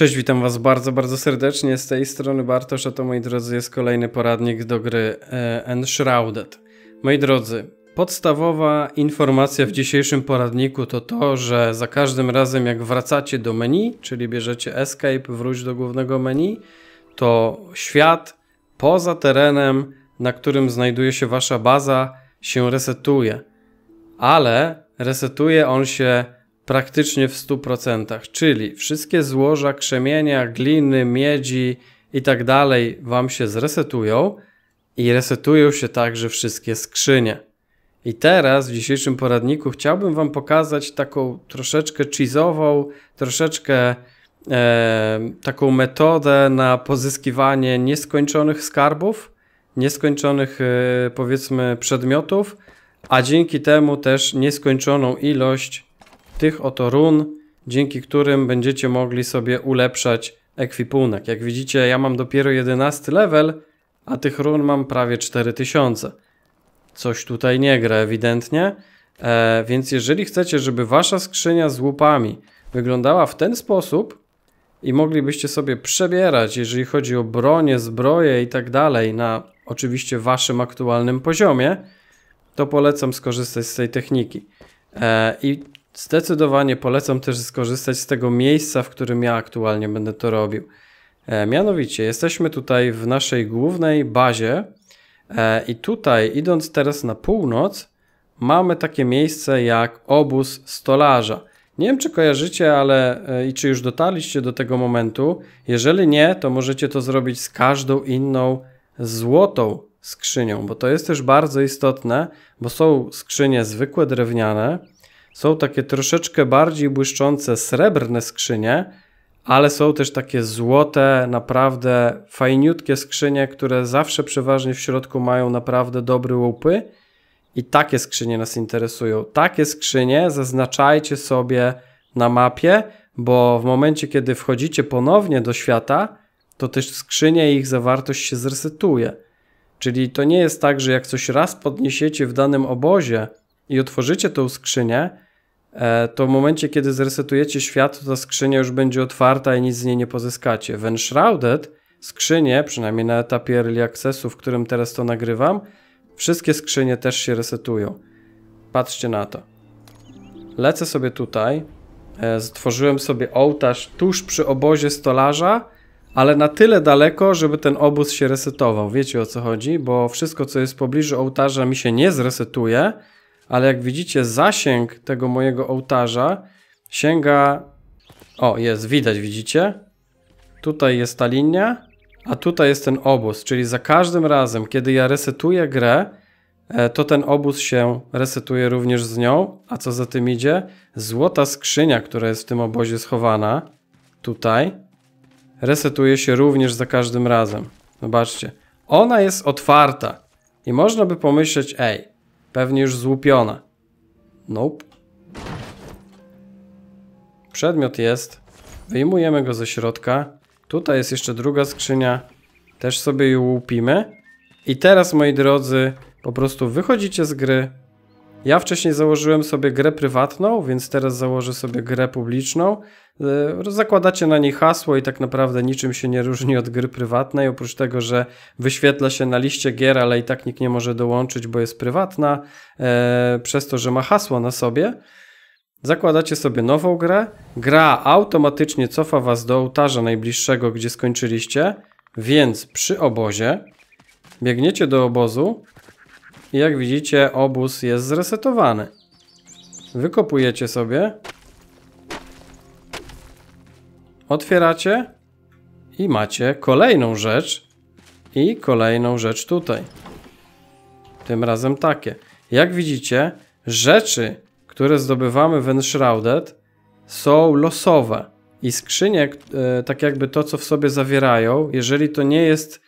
Cześć, witam Was bardzo, bardzo serdecznie. Z tej strony Bartosz, a to moi drodzy jest kolejny poradnik do gry e, Enshrouded. Moi drodzy, podstawowa informacja w dzisiejszym poradniku to to, że za każdym razem jak wracacie do menu, czyli bierzecie escape, wróć do głównego menu, to świat poza terenem, na którym znajduje się Wasza baza, się resetuje. Ale resetuje on się praktycznie w 100%, czyli wszystkie złoża krzemienia, gliny, miedzi i tak dalej wam się zresetują i resetują się także wszystkie skrzynie. I teraz w dzisiejszym poradniku chciałbym wam pokazać taką troszeczkę cheese'ową, troszeczkę e, taką metodę na pozyskiwanie nieskończonych skarbów, nieskończonych e, powiedzmy przedmiotów, a dzięki temu też nieskończoną ilość tych oto run, dzięki którym będziecie mogli sobie ulepszać ekwipunek. Jak widzicie, ja mam dopiero 11 level, a tych run mam prawie 4000. Coś tutaj nie gra ewidentnie, e, więc jeżeli chcecie, żeby wasza skrzynia z łupami wyglądała w ten sposób i moglibyście sobie przebierać, jeżeli chodzi o bronię, zbroje i tak dalej, na oczywiście waszym aktualnym poziomie, to polecam skorzystać z tej techniki. E, I Zdecydowanie polecam też skorzystać z tego miejsca, w którym ja aktualnie będę to robił. E, mianowicie jesteśmy tutaj w naszej głównej bazie e, i tutaj idąc teraz na północ mamy takie miejsce jak obóz stolarza. Nie wiem czy kojarzycie, ale e, i czy już dotarliście do tego momentu. Jeżeli nie, to możecie to zrobić z każdą inną złotą skrzynią, bo to jest też bardzo istotne, bo są skrzynie zwykłe drewniane, są takie troszeczkę bardziej błyszczące srebrne skrzynie, ale są też takie złote, naprawdę fajniutkie skrzynie, które zawsze przeważnie w środku mają naprawdę dobre łupy. I takie skrzynie nas interesują. Takie skrzynie zaznaczajcie sobie na mapie, bo w momencie, kiedy wchodzicie ponownie do świata, to też skrzynie i ich zawartość się zresetuje. Czyli to nie jest tak, że jak coś raz podniesiecie w danym obozie, i otworzycie tą skrzynię, e, to w momencie, kiedy zresetujecie świat, to ta skrzynia już będzie otwarta i nic z niej nie pozyskacie. W Enshrouded skrzynie, przynajmniej na etapie Early Accessu, w którym teraz to nagrywam, wszystkie skrzynie też się resetują. Patrzcie na to. Lecę sobie tutaj, e, stworzyłem sobie ołtarz tuż przy obozie stolarza, ale na tyle daleko, żeby ten obóz się resetował. Wiecie o co chodzi? Bo wszystko, co jest w pobliżu ołtarza mi się nie zresetuje, ale jak widzicie zasięg tego mojego ołtarza sięga... O, jest, widać, widzicie? Tutaj jest ta linia, a tutaj jest ten obóz, czyli za każdym razem, kiedy ja resetuję grę, e, to ten obóz się resetuje również z nią, a co za tym idzie? Złota skrzynia, która jest w tym obozie schowana, tutaj, resetuje się również za każdym razem. Zobaczcie, ona jest otwarta i można by pomyśleć, ej, Pewnie już złupione. Nope. Przedmiot jest. Wyjmujemy go ze środka. Tutaj jest jeszcze druga skrzynia. Też sobie ją łupimy. I teraz, moi drodzy, po prostu wychodzicie z gry, ja wcześniej założyłem sobie grę prywatną, więc teraz założę sobie grę publiczną. E, zakładacie na niej hasło i tak naprawdę niczym się nie różni od gry prywatnej, oprócz tego, że wyświetla się na liście gier, ale i tak nikt nie może dołączyć, bo jest prywatna, e, przez to, że ma hasło na sobie. Zakładacie sobie nową grę, gra automatycznie cofa was do ołtarza najbliższego, gdzie skończyliście, więc przy obozie biegniecie do obozu, i jak widzicie, obóz jest zresetowany. Wykopujecie sobie. Otwieracie. I macie kolejną rzecz. I kolejną rzecz tutaj. Tym razem takie. Jak widzicie, rzeczy, które zdobywamy w Enshrouded są losowe. I skrzynie, e, tak jakby to, co w sobie zawierają, jeżeli to nie jest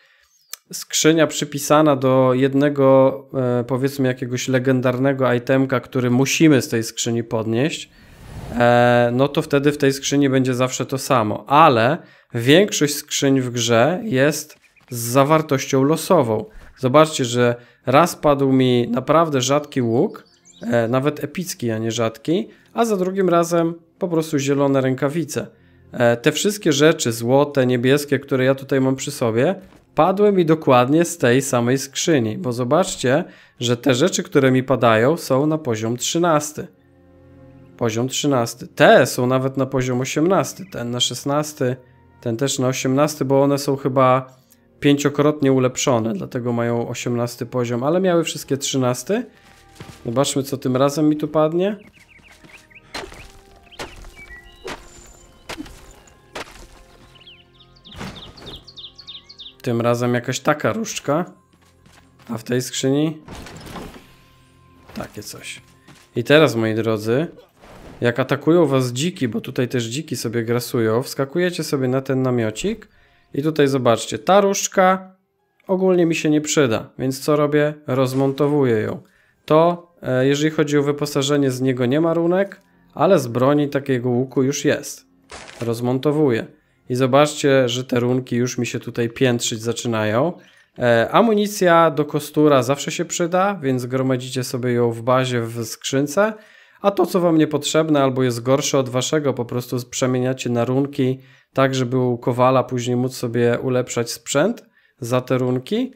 skrzynia przypisana do jednego, e, powiedzmy, jakiegoś legendarnego itemka, który musimy z tej skrzyni podnieść, e, no to wtedy w tej skrzyni będzie zawsze to samo. Ale większość skrzyń w grze jest z zawartością losową. Zobaczcie, że raz padł mi naprawdę rzadki łuk, e, nawet epicki, a nie rzadki, a za drugim razem po prostu zielone rękawice. Te wszystkie rzeczy, złote, niebieskie, które ja tutaj mam przy sobie, padły mi dokładnie z tej samej skrzyni, bo zobaczcie, że te rzeczy, które mi padają są na poziom 13. Poziom 13. Te są nawet na poziom 18, ten na 16, ten też na 18, bo one są chyba pięciokrotnie ulepszone, dlatego mają 18 poziom, ale miały wszystkie 13. Zobaczmy co tym razem mi tu padnie. Tym razem jakaś taka różdżka. A w tej skrzyni? Takie coś. I teraz, moi drodzy, jak atakują was dziki, bo tutaj też dziki sobie grasują, wskakujecie sobie na ten namiocik i tutaj zobaczcie, ta różdżka ogólnie mi się nie przyda, więc co robię? Rozmontowuję ją. To, e, jeżeli chodzi o wyposażenie, z niego nie ma runek, ale z broni takiego łuku już jest. Rozmontowuję i zobaczcie, że te runki już mi się tutaj piętrzyć zaczynają. E, amunicja do kostura zawsze się przyda, więc gromadzicie sobie ją w bazie w skrzynce, a to co wam niepotrzebne albo jest gorsze od waszego po prostu przemieniacie na runki tak, żeby u kowala później móc sobie ulepszać sprzęt za te runki.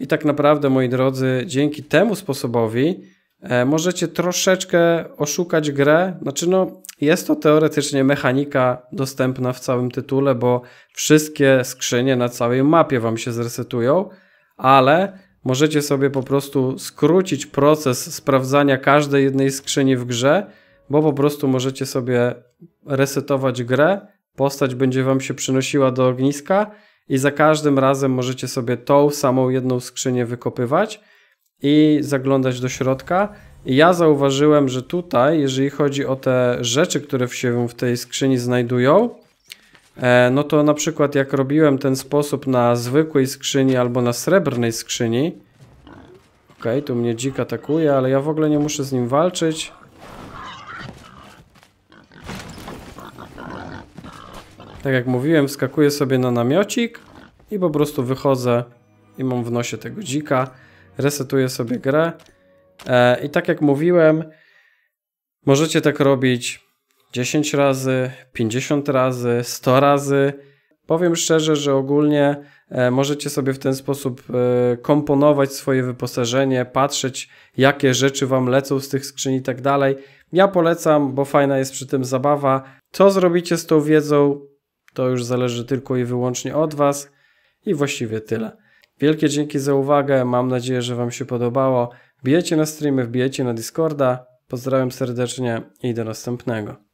I tak naprawdę moi drodzy dzięki temu sposobowi E, możecie troszeczkę oszukać grę. Znaczy, no, jest to teoretycznie mechanika dostępna w całym tytule, bo wszystkie skrzynie na całej mapie wam się zresetują, ale możecie sobie po prostu skrócić proces sprawdzania każdej jednej skrzyni w grze, bo po prostu możecie sobie resetować grę, postać będzie wam się przynosiła do ogniska i za każdym razem możecie sobie tą samą jedną skrzynię wykopywać i zaglądać do środka. I ja zauważyłem, że tutaj, jeżeli chodzi o te rzeczy, które się w tej skrzyni znajdują, e, no to na przykład jak robiłem ten sposób na zwykłej skrzyni albo na srebrnej skrzyni, ok, tu mnie dzik atakuje, ale ja w ogóle nie muszę z nim walczyć. Tak jak mówiłem, wskakuję sobie na namiocik i po prostu wychodzę i mam w nosie tego dzika resetuję sobie grę. E, I tak jak mówiłem, możecie tak robić 10 razy, 50 razy, 100 razy. Powiem szczerze, że ogólnie e, możecie sobie w ten sposób e, komponować swoje wyposażenie, patrzeć jakie rzeczy wam lecą z tych skrzyni i tak dalej. Ja polecam, bo fajna jest przy tym zabawa. Co zrobicie z tą wiedzą, to już zależy tylko i wyłącznie od was. I właściwie tyle. Wielkie dzięki za uwagę, mam nadzieję, że Wam się podobało. Bijecie na streamy, wbijecie na Discorda. Pozdrawiam serdecznie i do następnego.